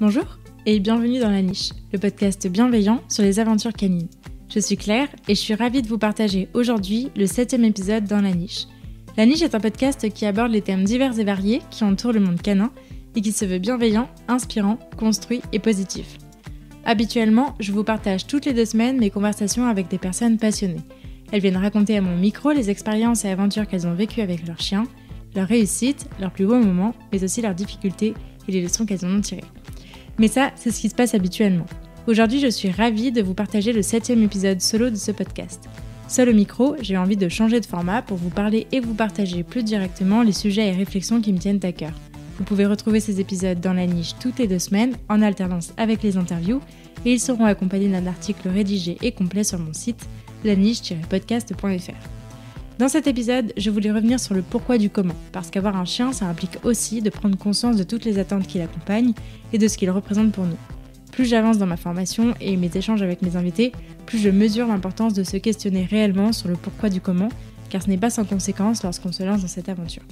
Bonjour et bienvenue dans La Niche, le podcast bienveillant sur les aventures canines. Je suis Claire et je suis ravie de vous partager aujourd'hui le septième épisode dans La Niche. La Niche est un podcast qui aborde les thèmes divers et variés qui entourent le monde canin et qui se veut bienveillant, inspirant, construit et positif. Habituellement, je vous partage toutes les deux semaines mes conversations avec des personnes passionnées. Elles viennent raconter à mon micro les expériences et aventures qu'elles ont vécues avec leurs chiens, leurs réussites, leurs plus beaux moments, mais aussi leurs difficultés et les leçons qu'elles en ont tirées. Mais ça, c'est ce qui se passe habituellement. Aujourd'hui, je suis ravie de vous partager le septième épisode solo de ce podcast. Seul au micro, j'ai envie de changer de format pour vous parler et vous partager plus directement les sujets et réflexions qui me tiennent à cœur. Vous pouvez retrouver ces épisodes dans la niche toutes les deux semaines, en alternance avec les interviews, et ils seront accompagnés d'un article rédigé et complet sur mon site, laniche-podcast.fr. Dans cet épisode, je voulais revenir sur le pourquoi du comment, parce qu'avoir un chien, ça implique aussi de prendre conscience de toutes les attentes qui l'accompagnent et de ce qu'il représente pour nous. Plus j'avance dans ma formation et mes échanges avec mes invités, plus je mesure l'importance de se questionner réellement sur le pourquoi du comment, car ce n'est pas sans conséquence lorsqu'on se lance dans cette aventure.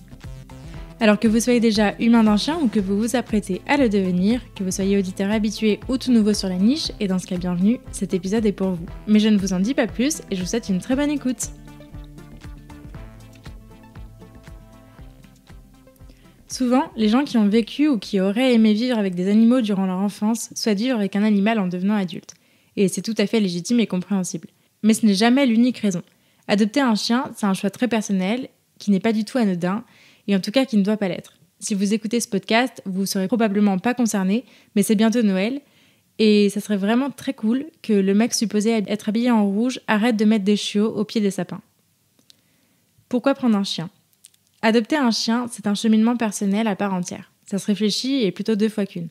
Alors que vous soyez déjà humain d'un chien ou que vous vous apprêtez à le devenir, que vous soyez auditeur habitué ou tout nouveau sur la niche, et dans ce cas bienvenue, cet épisode est pour vous. Mais je ne vous en dis pas plus et je vous souhaite une très bonne écoute. Souvent, les gens qui ont vécu ou qui auraient aimé vivre avec des animaux durant leur enfance souhaitent vivre avec un animal en devenant adulte. Et c'est tout à fait légitime et compréhensible. Mais ce n'est jamais l'unique raison. Adopter un chien, c'est un choix très personnel, qui n'est pas du tout anodin, et en tout cas qui ne doit pas l'être. Si vous écoutez ce podcast, vous ne serez probablement pas concerné, mais c'est bientôt Noël, et ça serait vraiment très cool que le mec supposé être habillé en rouge arrête de mettre des chiots au pied des sapins. Pourquoi prendre un chien Adopter un chien, c'est un cheminement personnel à part entière. Ça se réfléchit et plutôt deux fois qu'une.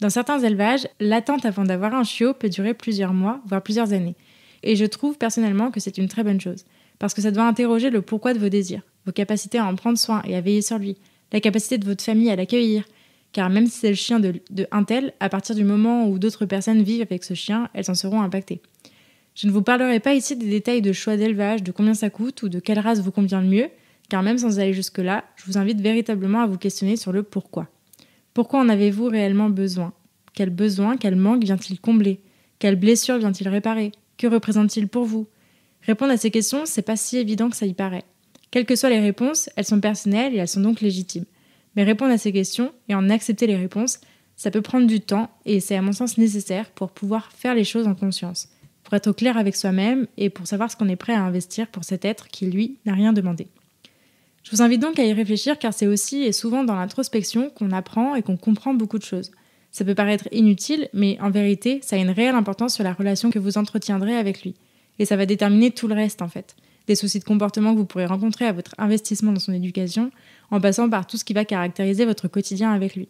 Dans certains élevages, l'attente avant d'avoir un chiot peut durer plusieurs mois, voire plusieurs années. Et je trouve personnellement que c'est une très bonne chose, parce que ça doit interroger le pourquoi de vos désirs, vos capacités à en prendre soin et à veiller sur lui, la capacité de votre famille à l'accueillir. Car même si c'est le chien de, un tel, à partir du moment où d'autres personnes vivent avec ce chien, elles en seront impactées. Je ne vous parlerai pas ici des détails de choix d'élevage, de combien ça coûte ou de quelle race vous convient le mieux, car même sans aller jusque-là, je vous invite véritablement à vous questionner sur le pourquoi. Pourquoi en avez-vous réellement besoin Quel besoin, quel manque vient-il combler Quelle blessure vient-il réparer Que représente-t-il pour vous Répondre à ces questions, c'est pas si évident que ça y paraît. Quelles que soient les réponses, elles sont personnelles et elles sont donc légitimes. Mais répondre à ces questions et en accepter les réponses, ça peut prendre du temps et c'est à mon sens nécessaire pour pouvoir faire les choses en conscience, pour être au clair avec soi-même et pour savoir ce qu'on est prêt à investir pour cet être qui, lui, n'a rien demandé. Je vous invite donc à y réfléchir car c'est aussi et souvent dans l'introspection qu'on apprend et qu'on comprend beaucoup de choses. Ça peut paraître inutile, mais en vérité, ça a une réelle importance sur la relation que vous entretiendrez avec lui. Et ça va déterminer tout le reste en fait. Des soucis de comportement que vous pourrez rencontrer à votre investissement dans son éducation, en passant par tout ce qui va caractériser votre quotidien avec lui.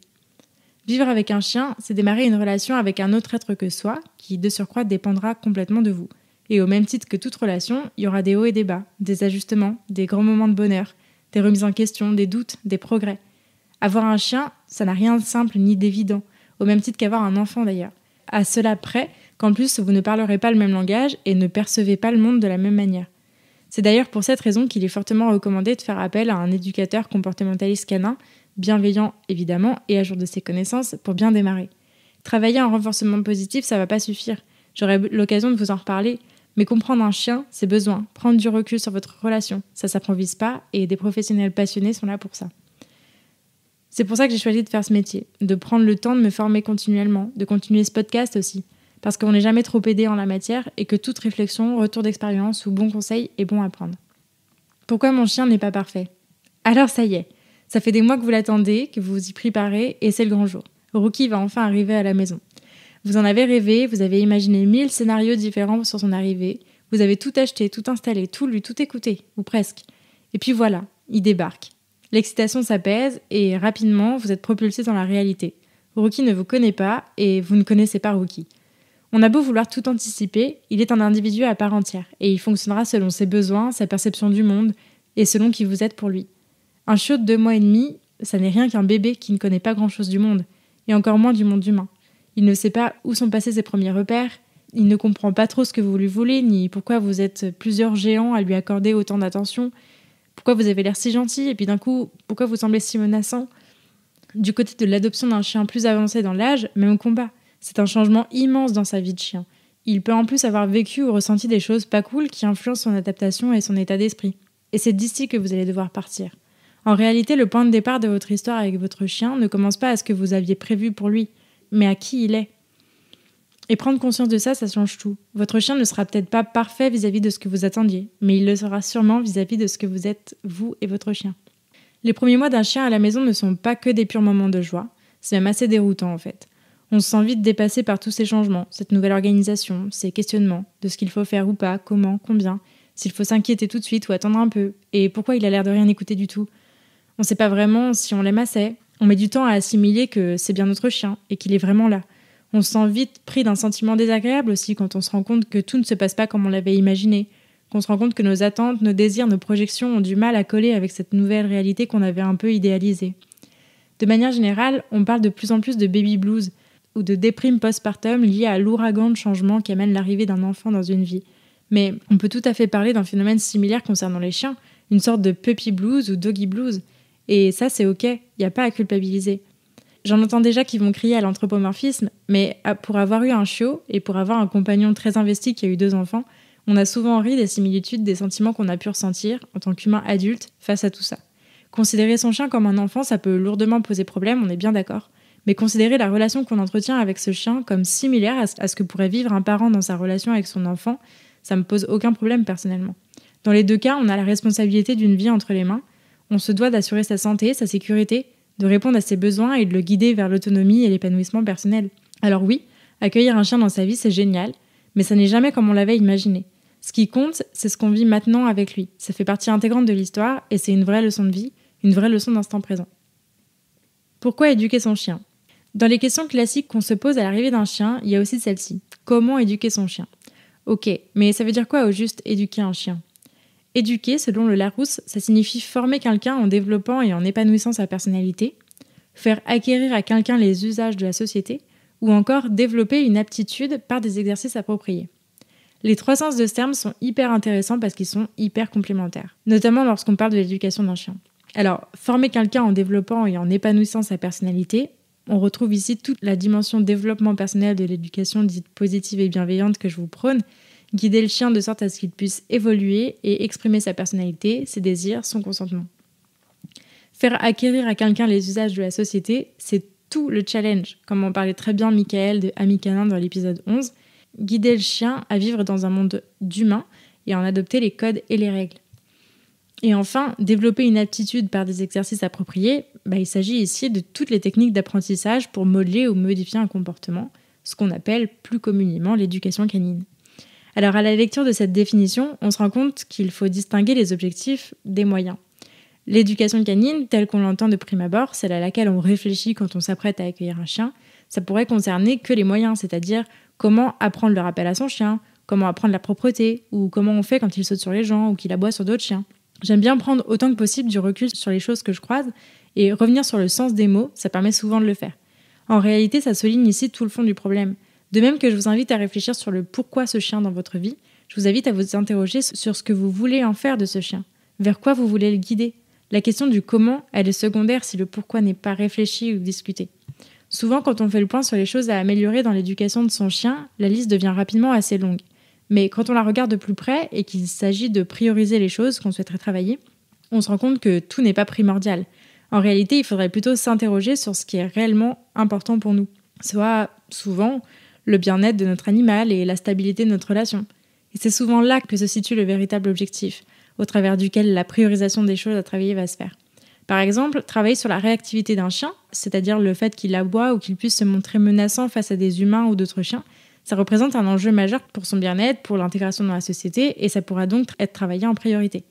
Vivre avec un chien, c'est démarrer une relation avec un autre être que soi, qui de surcroît dépendra complètement de vous. Et au même titre que toute relation, il y aura des hauts et des bas, des ajustements, des grands moments de bonheur, des remises en question, des doutes, des progrès. Avoir un chien, ça n'a rien de simple ni d'évident, au même titre qu'avoir un enfant d'ailleurs. À cela près qu'en plus vous ne parlerez pas le même langage et ne percevez pas le monde de la même manière. C'est d'ailleurs pour cette raison qu'il est fortement recommandé de faire appel à un éducateur comportementaliste canin, bienveillant évidemment et à jour de ses connaissances pour bien démarrer. Travailler en renforcement positif, ça va pas suffire. J'aurai l'occasion de vous en reparler. Mais comprendre un chien, c'est besoin. prendre du recul sur votre relation, ça s'improvise pas et des professionnels passionnés sont là pour ça. C'est pour ça que j'ai choisi de faire ce métier, de prendre le temps de me former continuellement, de continuer ce podcast aussi, parce qu'on n'est jamais trop aidé en la matière et que toute réflexion, retour d'expérience ou bon conseil est bon à prendre. Pourquoi mon chien n'est pas parfait Alors ça y est, ça fait des mois que vous l'attendez, que vous vous y préparez et c'est le grand jour. Rookie va enfin arriver à la maison. Vous en avez rêvé, vous avez imaginé mille scénarios différents sur son arrivée, vous avez tout acheté, tout installé, tout lu, tout écouté, ou presque. Et puis voilà, il débarque. L'excitation s'apaise et rapidement vous êtes propulsé dans la réalité. Rookie ne vous connaît pas et vous ne connaissez pas Rookie. On a beau vouloir tout anticiper, il est un individu à part entière et il fonctionnera selon ses besoins, sa perception du monde et selon qui vous êtes pour lui. Un chiot de deux mois et demi, ça n'est rien qu'un bébé qui ne connaît pas grand-chose du monde, et encore moins du monde humain. Il ne sait pas où sont passés ses premiers repères, il ne comprend pas trop ce que vous lui voulez, ni pourquoi vous êtes plusieurs géants à lui accorder autant d'attention, pourquoi vous avez l'air si gentil, et puis d'un coup, pourquoi vous semblez si menaçant. Du côté de l'adoption d'un chien plus avancé dans l'âge, même combat. C'est un changement immense dans sa vie de chien. Il peut en plus avoir vécu ou ressenti des choses pas cool qui influencent son adaptation et son état d'esprit. Et c'est d'ici que vous allez devoir partir. En réalité, le point de départ de votre histoire avec votre chien ne commence pas à ce que vous aviez prévu pour lui mais à qui il est. Et prendre conscience de ça, ça change tout. Votre chien ne sera peut-être pas parfait vis-à-vis de ce que vous attendiez, mais il le sera sûrement vis-à-vis -vis de ce que vous êtes, vous et votre chien. Les premiers mois d'un chien à la maison ne sont pas que des purs moments de joie, c'est même assez déroutant en fait. On se sent vite dépassé par tous ces changements, cette nouvelle organisation, ces questionnements, de ce qu'il faut faire ou pas, comment, combien, s'il faut s'inquiéter tout de suite ou attendre un peu, et pourquoi il a l'air de rien écouter du tout. On ne sait pas vraiment si on l'aime assez, on met du temps à assimiler que c'est bien notre chien et qu'il est vraiment là. On se sent vite pris d'un sentiment désagréable aussi quand on se rend compte que tout ne se passe pas comme on l'avait imaginé, qu'on se rend compte que nos attentes, nos désirs, nos projections ont du mal à coller avec cette nouvelle réalité qu'on avait un peu idéalisée. De manière générale, on parle de plus en plus de baby blues ou de déprime postpartum liée à l'ouragan de changement qui amène l'arrivée d'un enfant dans une vie. Mais on peut tout à fait parler d'un phénomène similaire concernant les chiens, une sorte de puppy blues ou doggy blues. Et ça, c'est ok, il n'y a pas à culpabiliser. J'en entends déjà qui vont crier à l'anthropomorphisme, mais pour avoir eu un chiot et pour avoir un compagnon très investi qui a eu deux enfants, on a souvent ri des similitudes des sentiments qu'on a pu ressentir en tant qu'humain adulte face à tout ça. Considérer son chien comme un enfant, ça peut lourdement poser problème, on est bien d'accord. Mais considérer la relation qu'on entretient avec ce chien comme similaire à ce que pourrait vivre un parent dans sa relation avec son enfant, ça me pose aucun problème personnellement. Dans les deux cas, on a la responsabilité d'une vie entre les mains, on se doit d'assurer sa santé, sa sécurité, de répondre à ses besoins et de le guider vers l'autonomie et l'épanouissement personnel. Alors oui, accueillir un chien dans sa vie, c'est génial, mais ça n'est jamais comme on l'avait imaginé. Ce qui compte, c'est ce qu'on vit maintenant avec lui. Ça fait partie intégrante de l'histoire et c'est une vraie leçon de vie, une vraie leçon d'instant présent. Pourquoi éduquer son chien Dans les questions classiques qu'on se pose à l'arrivée d'un chien, il y a aussi celle-ci. Comment éduquer son chien Ok, mais ça veut dire quoi au juste éduquer un chien Éduquer, selon le Larousse, ça signifie former quelqu'un en développant et en épanouissant sa personnalité, faire acquérir à quelqu'un les usages de la société, ou encore développer une aptitude par des exercices appropriés. Les trois sens de ce terme sont hyper intéressants parce qu'ils sont hyper complémentaires, notamment lorsqu'on parle de l'éducation d'un chien. Alors, former quelqu'un en développant et en épanouissant sa personnalité, on retrouve ici toute la dimension développement personnel de l'éducation dite positive et bienveillante que je vous prône, Guider le chien de sorte à ce qu'il puisse évoluer et exprimer sa personnalité, ses désirs, son consentement. Faire acquérir à quelqu'un les usages de la société, c'est tout le challenge, comme en parlait très bien Michael de Ami Canin dans l'épisode 11. Guider le chien à vivre dans un monde d'humains et en adopter les codes et les règles. Et enfin, développer une aptitude par des exercices appropriés, bah, il s'agit ici de toutes les techniques d'apprentissage pour modeler ou modifier un comportement, ce qu'on appelle plus communément l'éducation canine. Alors à la lecture de cette définition, on se rend compte qu'il faut distinguer les objectifs des moyens. L'éducation canine, telle qu'on l'entend de prime abord, celle à laquelle on réfléchit quand on s'apprête à accueillir un chien, ça pourrait concerner que les moyens, c'est-à-dire comment apprendre le rappel à son chien, comment apprendre la propreté, ou comment on fait quand il saute sur les gens ou qu'il aboie sur d'autres chiens. J'aime bien prendre autant que possible du recul sur les choses que je croise, et revenir sur le sens des mots, ça permet souvent de le faire. En réalité, ça souligne ici tout le fond du problème. De même que je vous invite à réfléchir sur le pourquoi ce chien dans votre vie, je vous invite à vous interroger sur ce que vous voulez en faire de ce chien, vers quoi vous voulez le guider. La question du comment, elle est secondaire si le pourquoi n'est pas réfléchi ou discuté. Souvent, quand on fait le point sur les choses à améliorer dans l'éducation de son chien, la liste devient rapidement assez longue. Mais quand on la regarde de plus près et qu'il s'agit de prioriser les choses qu'on souhaiterait travailler, on se rend compte que tout n'est pas primordial. En réalité, il faudrait plutôt s'interroger sur ce qui est réellement important pour nous. Soit, souvent, le bien-être de notre animal et la stabilité de notre relation. Et c'est souvent là que se situe le véritable objectif, au travers duquel la priorisation des choses à travailler va se faire. Par exemple, travailler sur la réactivité d'un chien, c'est-à-dire le fait qu'il aboie ou qu'il puisse se montrer menaçant face à des humains ou d'autres chiens, ça représente un enjeu majeur pour son bien-être, pour l'intégration dans la société, et ça pourra donc être travaillé en priorité.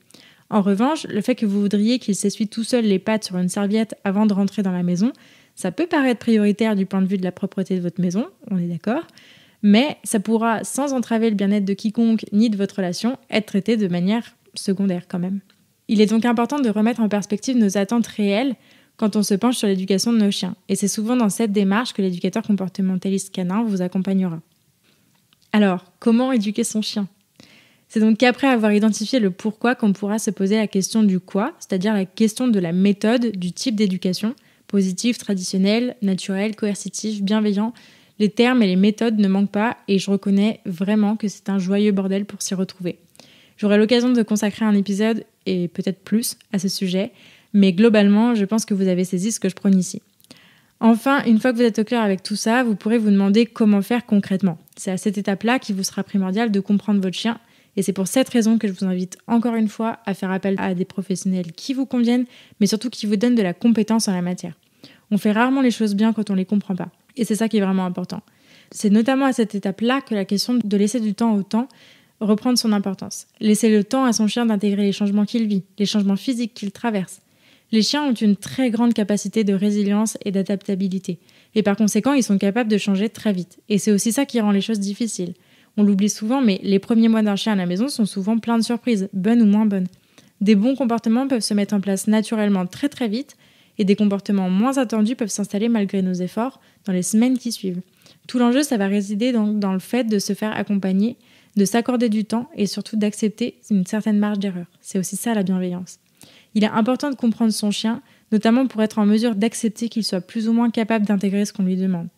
En revanche, le fait que vous voudriez qu'il s'essuie tout seul les pattes sur une serviette avant de rentrer dans la maison, ça peut paraître prioritaire du point de vue de la propreté de votre maison, on est d'accord, mais ça pourra, sans entraver le bien-être de quiconque ni de votre relation, être traité de manière secondaire quand même. Il est donc important de remettre en perspective nos attentes réelles quand on se penche sur l'éducation de nos chiens, et c'est souvent dans cette démarche que l'éducateur comportementaliste canin vous accompagnera. Alors, comment éduquer son chien C'est donc qu'après avoir identifié le pourquoi qu'on pourra se poser la question du quoi, c'est-à-dire la question de la méthode, du type d'éducation, Positif, traditionnel, naturel, coercitif, bienveillant. Les termes et les méthodes ne manquent pas et je reconnais vraiment que c'est un joyeux bordel pour s'y retrouver. J'aurai l'occasion de consacrer un épisode et peut-être plus à ce sujet, mais globalement, je pense que vous avez saisi ce que je prône ici. Enfin, une fois que vous êtes au clair avec tout ça, vous pourrez vous demander comment faire concrètement. C'est à cette étape-là qu'il vous sera primordial de comprendre votre chien et c'est pour cette raison que je vous invite encore une fois à faire appel à des professionnels qui vous conviennent, mais surtout qui vous donnent de la compétence en la matière. On fait rarement les choses bien quand on ne les comprend pas. Et c'est ça qui est vraiment important. C'est notamment à cette étape-là que la question de laisser du temps au temps reprend son importance. Laisser le temps à son chien d'intégrer les changements qu'il vit, les changements physiques qu'il traverse. Les chiens ont une très grande capacité de résilience et d'adaptabilité, et par conséquent ils sont capables de changer très vite. Et c'est aussi ça qui rend les choses difficiles. On l'oublie souvent, mais les premiers mois d'un chien à la maison sont souvent pleins de surprises, bonnes ou moins bonnes. Des bons comportements peuvent se mettre en place naturellement très très vite, et des comportements moins attendus peuvent s'installer malgré nos efforts dans les semaines qui suivent. Tout l'enjeu, ça va résider dans le fait de se faire accompagner, de s'accorder du temps et surtout d'accepter une certaine marge d'erreur. C'est aussi ça la bienveillance. Il est important de comprendre son chien, notamment pour être en mesure d'accepter qu'il soit plus ou moins capable d'intégrer ce qu'on lui demande.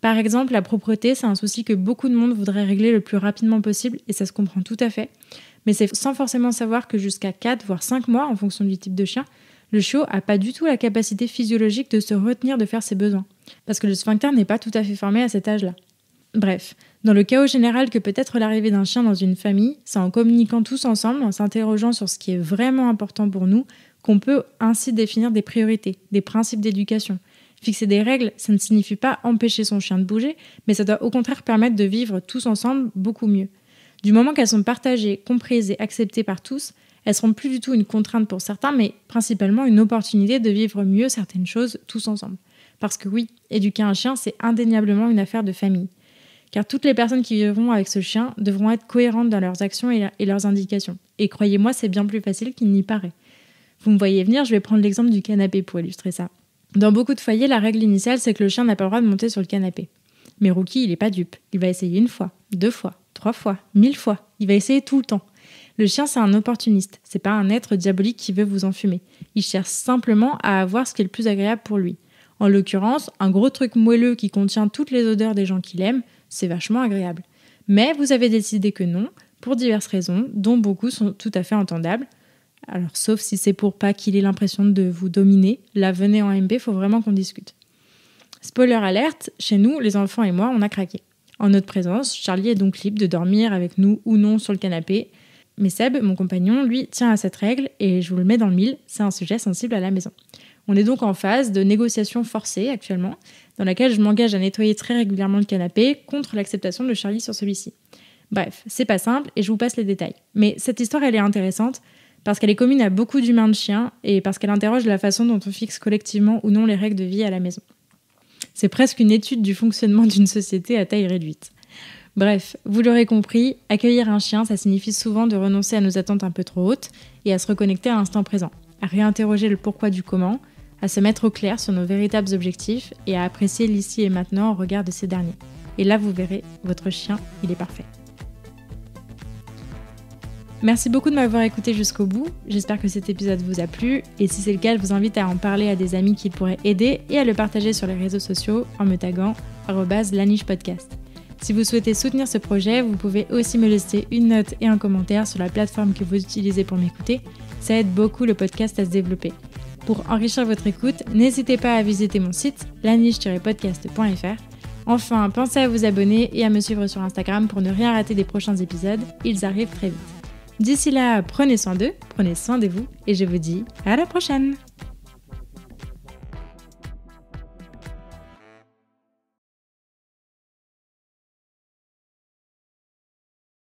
Par exemple, la propreté, c'est un souci que beaucoup de monde voudrait régler le plus rapidement possible et ça se comprend tout à fait. Mais c'est sans forcément savoir que jusqu'à 4 voire 5 mois, en fonction du type de chien, le chiot n'a pas du tout la capacité physiologique de se retenir de faire ses besoins, parce que le sphincter n'est pas tout à fait formé à cet âge-là. Bref, dans le chaos général que peut être l'arrivée d'un chien dans une famille, c'est en communiquant tous ensemble, en s'interrogeant sur ce qui est vraiment important pour nous, qu'on peut ainsi définir des priorités, des principes d'éducation, Fixer des règles, ça ne signifie pas empêcher son chien de bouger, mais ça doit au contraire permettre de vivre tous ensemble beaucoup mieux. Du moment qu'elles sont partagées, comprises et acceptées par tous, elles seront plus du tout une contrainte pour certains, mais principalement une opportunité de vivre mieux certaines choses tous ensemble. Parce que oui, éduquer un chien, c'est indéniablement une affaire de famille. Car toutes les personnes qui vivront avec ce chien devront être cohérentes dans leurs actions et leurs indications. Et croyez-moi, c'est bien plus facile qu'il n'y paraît. Vous me voyez venir, je vais prendre l'exemple du canapé pour illustrer ça. Dans beaucoup de foyers, la règle initiale, c'est que le chien n'a pas le droit de monter sur le canapé. Mais Rookie, il n'est pas dupe. Il va essayer une fois, deux fois, trois fois, mille fois. Il va essayer tout le temps. Le chien, c'est un opportuniste. C'est pas un être diabolique qui veut vous enfumer. Il cherche simplement à avoir ce qui est le plus agréable pour lui. En l'occurrence, un gros truc moelleux qui contient toutes les odeurs des gens qu'il aime, c'est vachement agréable. Mais vous avez décidé que non, pour diverses raisons, dont beaucoup sont tout à fait entendables, alors, sauf si c'est pour pas qu'il ait l'impression de vous dominer, là, venez en MP, faut vraiment qu'on discute. Spoiler alerte, chez nous, les enfants et moi, on a craqué. En notre présence, Charlie est donc libre de dormir avec nous ou non sur le canapé. Mais Seb, mon compagnon, lui, tient à cette règle et je vous le mets dans le mille, c'est un sujet sensible à la maison. On est donc en phase de négociation forcée actuellement, dans laquelle je m'engage à nettoyer très régulièrement le canapé contre l'acceptation de Charlie sur celui-ci. Bref, c'est pas simple et je vous passe les détails. Mais cette histoire, elle est intéressante parce qu'elle est commune à beaucoup d'humains de chiens et parce qu'elle interroge la façon dont on fixe collectivement ou non les règles de vie à la maison. C'est presque une étude du fonctionnement d'une société à taille réduite. Bref, vous l'aurez compris, accueillir un chien, ça signifie souvent de renoncer à nos attentes un peu trop hautes et à se reconnecter à l'instant présent, à réinterroger le pourquoi du comment, à se mettre au clair sur nos véritables objectifs et à apprécier l'ici et maintenant au regard de ces derniers. Et là, vous verrez, votre chien, il est parfait. Merci beaucoup de m'avoir écouté jusqu'au bout. J'espère que cet épisode vous a plu et si c'est le cas, je vous invite à en parler à des amis qui pourraient aider et à le partager sur les réseaux sociaux en me taguant @lanichepodcast. Si vous souhaitez soutenir ce projet, vous pouvez aussi me laisser une note et un commentaire sur la plateforme que vous utilisez pour m'écouter. Ça aide beaucoup le podcast à se développer. Pour enrichir votre écoute, n'hésitez pas à visiter mon site laniche-podcast.fr. Enfin, pensez à vous abonner et à me suivre sur Instagram pour ne rien rater des prochains épisodes, ils arrivent très vite. D'ici là, prenez soin d'eux, prenez soin de vous et je vous dis à la prochaine